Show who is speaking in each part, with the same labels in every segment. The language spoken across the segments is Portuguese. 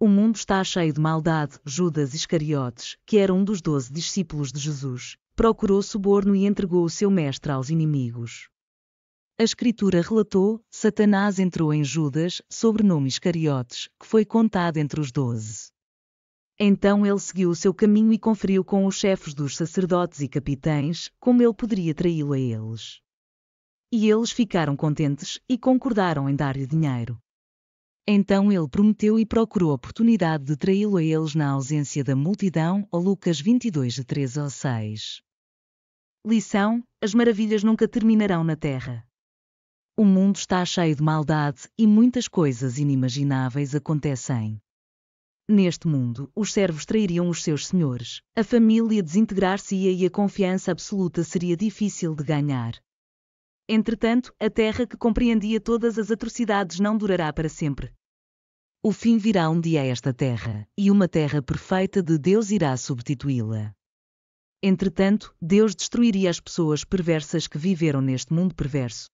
Speaker 1: O mundo está cheio de maldade. Judas Iscariotes, que era um dos doze discípulos de Jesus, procurou suborno e entregou o seu mestre aos inimigos. A Escritura relatou: Satanás entrou em Judas, sobrenome Iscariotes, que foi contado entre os doze. Então ele seguiu o seu caminho e conferiu com os chefes dos sacerdotes e capitães como ele poderia traí-lo a eles. E eles ficaram contentes e concordaram em dar-lhe dinheiro. Então ele prometeu e procurou oportunidade de traí-lo a eles na ausência da multidão, ou Lucas 22 de 3 ao 6. Lição: As maravilhas nunca terminarão na Terra. O mundo está cheio de maldade e muitas coisas inimagináveis acontecem. Neste mundo, os servos trairiam os seus senhores, a família desintegrar-se-ia e a confiança absoluta seria difícil de ganhar. Entretanto, a terra que compreendia todas as atrocidades não durará para sempre, o fim virá um dia a esta terra, e uma terra perfeita de Deus irá substituí-la. Entretanto, Deus destruiria as pessoas perversas que viveram neste mundo perverso.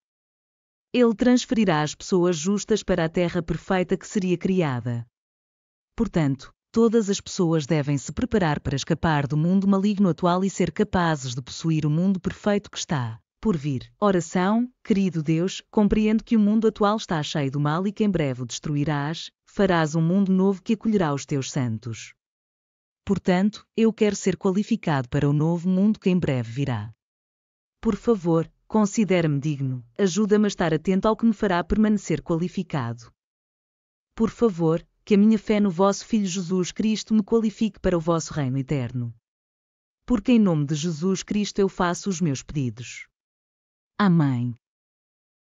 Speaker 1: Ele transferirá as pessoas justas para a terra perfeita que seria criada. Portanto, todas as pessoas devem se preparar para escapar do mundo maligno atual e ser capazes de possuir o mundo perfeito que está por vir. Oração, querido Deus, compreendo que o mundo atual está cheio do mal e que em breve o destruirás, farás um mundo novo que acolherá os teus santos. Portanto, eu quero ser qualificado para o novo mundo que em breve virá. Por favor, considere-me digno, ajuda-me a estar atento ao que me fará permanecer qualificado. Por favor, que a minha fé no vosso Filho Jesus Cristo me qualifique para o vosso reino eterno. Porque em nome de Jesus Cristo eu faço os meus pedidos. Amém.